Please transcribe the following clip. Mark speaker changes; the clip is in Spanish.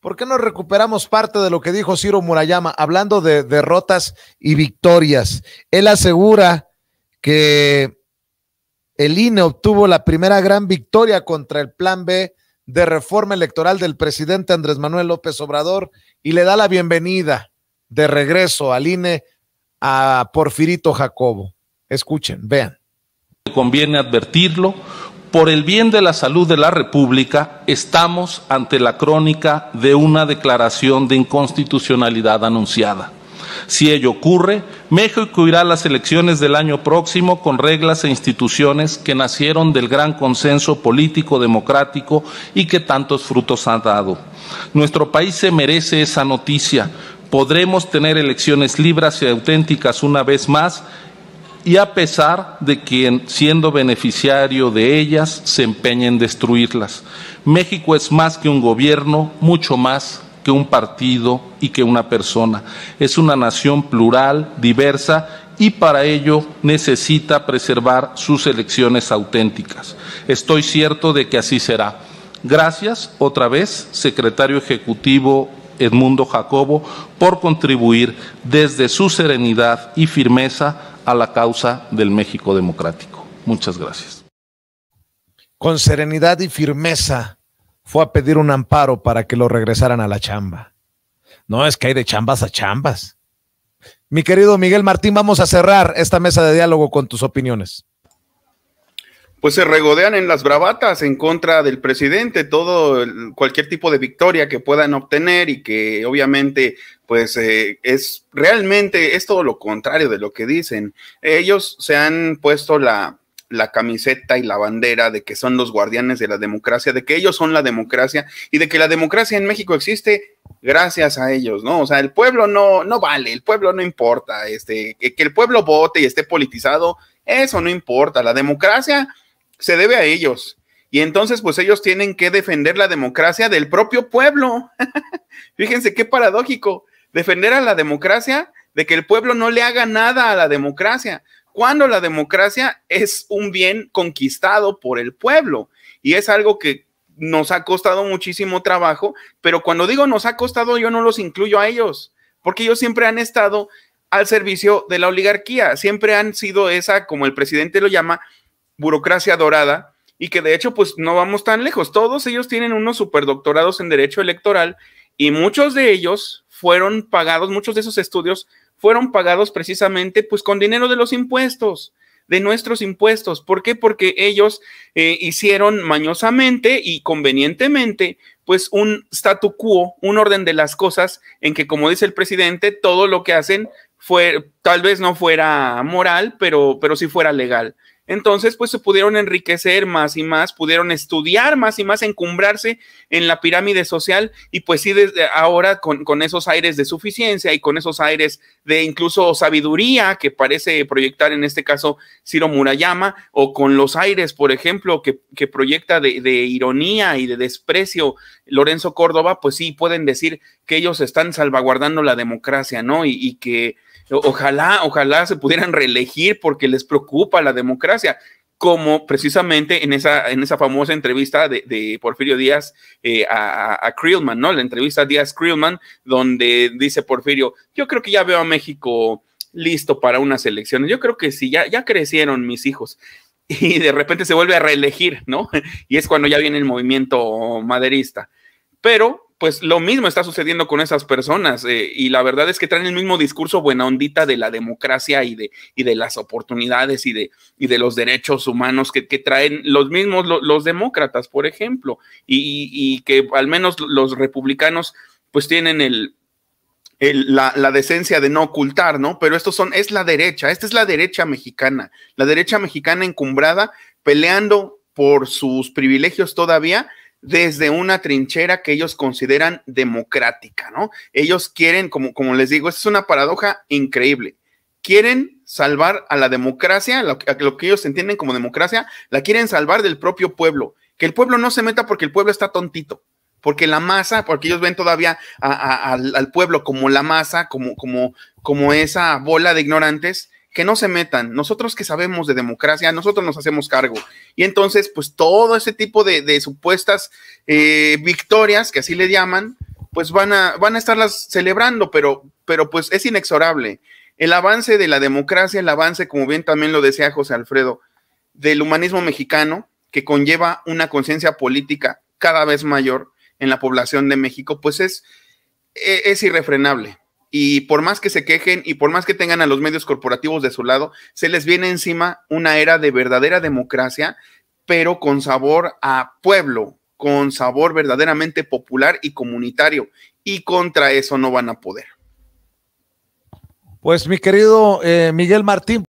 Speaker 1: ¿Por qué no recuperamos parte de lo que dijo Ciro Murayama hablando de derrotas y victorias? Él asegura que el INE obtuvo la primera gran victoria contra el Plan B de reforma electoral del presidente Andrés Manuel López Obrador y le da la bienvenida de regreso al INE a Porfirito Jacobo. Escuchen, vean.
Speaker 2: Conviene advertirlo por el bien de la salud de la República, estamos ante la crónica de una declaración de inconstitucionalidad anunciada. Si ello ocurre, México irá a las elecciones del año próximo con reglas e instituciones que nacieron del gran consenso político democrático y que tantos frutos han dado. Nuestro país se merece esa noticia. Podremos tener elecciones libres y auténticas una vez más y a pesar de que siendo beneficiario de ellas se empeña en destruirlas. México es más que un gobierno, mucho más que un partido y que una persona. Es una nación plural, diversa y para ello necesita preservar sus elecciones auténticas. Estoy cierto de que así será. Gracias otra vez, secretario ejecutivo Edmundo Jacobo, por contribuir desde su serenidad y firmeza a la causa del México democrático. Muchas gracias.
Speaker 1: Con serenidad y firmeza fue a pedir un amparo para que lo regresaran a la chamba. No es que hay de chambas a chambas. Mi querido Miguel Martín, vamos a cerrar esta mesa de diálogo con tus opiniones
Speaker 3: pues se regodean en las bravatas en contra del presidente, todo cualquier tipo de victoria que puedan obtener y que obviamente pues eh, es realmente es todo lo contrario de lo que dicen. Ellos se han puesto la, camiseta y la bandera de que son los guardianes de la democracia, de que ellos son la democracia y de que la democracia en México existe gracias a ellos, ¿no? O sea, el pueblo no, no vale, el pueblo no importa, este, que el pueblo vote y esté politizado, eso no importa, la democracia se debe a ellos. Y entonces, pues ellos tienen que defender la democracia del propio pueblo. Fíjense qué paradójico, defender a la democracia de que el pueblo no le haga nada a la democracia, cuando la democracia es un bien conquistado por el pueblo. Y es algo que nos ha costado muchísimo trabajo, pero cuando digo nos ha costado, yo no los incluyo a ellos, porque ellos siempre han estado al servicio de la oligarquía, siempre han sido esa, como el presidente lo llama, burocracia dorada y que de hecho pues no vamos tan lejos. Todos ellos tienen unos superdoctorados en derecho electoral y muchos de ellos fueron pagados, muchos de esos estudios fueron pagados precisamente pues con dinero de los impuestos, de nuestros impuestos. ¿Por qué? Porque ellos eh, hicieron mañosamente y convenientemente pues un statu quo, un orden de las cosas en que como dice el presidente, todo lo que hacen fue, tal vez no fuera moral, pero, pero sí fuera legal. Entonces, pues se pudieron enriquecer más y más, pudieron estudiar más y más, encumbrarse en la pirámide social y pues sí, desde ahora con, esos aires de suficiencia y con esos aires de incluso sabiduría que parece proyectar en este caso Ciro Murayama o con los aires, por ejemplo, que, proyecta de, ironía y de desprecio Lorenzo Córdoba, pues sí, pueden decir que ellos están salvaguardando la democracia, ¿no? y que ojalá, ojalá se pudieran reelegir porque les preocupa la democracia como precisamente en esa, en esa famosa entrevista de, Porfirio Díaz eh, a, Krillman, ¿no? La entrevista Díaz Krillman, donde dice Porfirio, yo creo que ya veo a México listo para unas elecciones. Yo creo que sí, ya, ya crecieron mis hijos. Y de repente se vuelve a reelegir, ¿no? Y es cuando ya viene el movimiento maderista. Pero pues lo mismo está sucediendo con esas personas eh, y la verdad es que traen el mismo discurso buena ondita de la democracia y de, y de las oportunidades y de, y de los derechos humanos que, traen los mismos los demócratas, por ejemplo, y, que al menos los republicanos pues tienen el, la, la, decencia de no ocultar, ¿no? Pero estos son, es la derecha, esta es la derecha mexicana, la derecha mexicana encumbrada peleando por sus privilegios todavía desde una trinchera que ellos consideran democrática, ¿no? Ellos quieren, como, como les digo, es una paradoja increíble. Quieren salvar a la democracia, lo, a lo que ellos entienden como democracia, la quieren salvar del propio pueblo. Que el pueblo no se meta porque el pueblo está tontito porque la masa, porque ellos ven todavía al, al, pueblo como la masa, como, como, como esa bola de ignorantes que no se metan, nosotros que sabemos de democracia, nosotros nos hacemos cargo. Y entonces, pues todo ese tipo de, supuestas eh, victorias, que así le llaman, pues van a, van a estarlas celebrando, pero, pero pues es inexorable. El avance de la democracia, el avance, como bien también lo decía José Alfredo, del humanismo mexicano, que conlleva una conciencia política cada vez mayor en la población de México, pues es, e, es irrefrenable y por más que se quejen y por más que tengan a los medios corporativos de su lado, se les viene encima una era de verdadera democracia, pero con sabor a pueblo, con sabor verdaderamente popular y comunitario. Y contra eso no van a poder.
Speaker 1: Pues mi querido eh, Miguel Martín.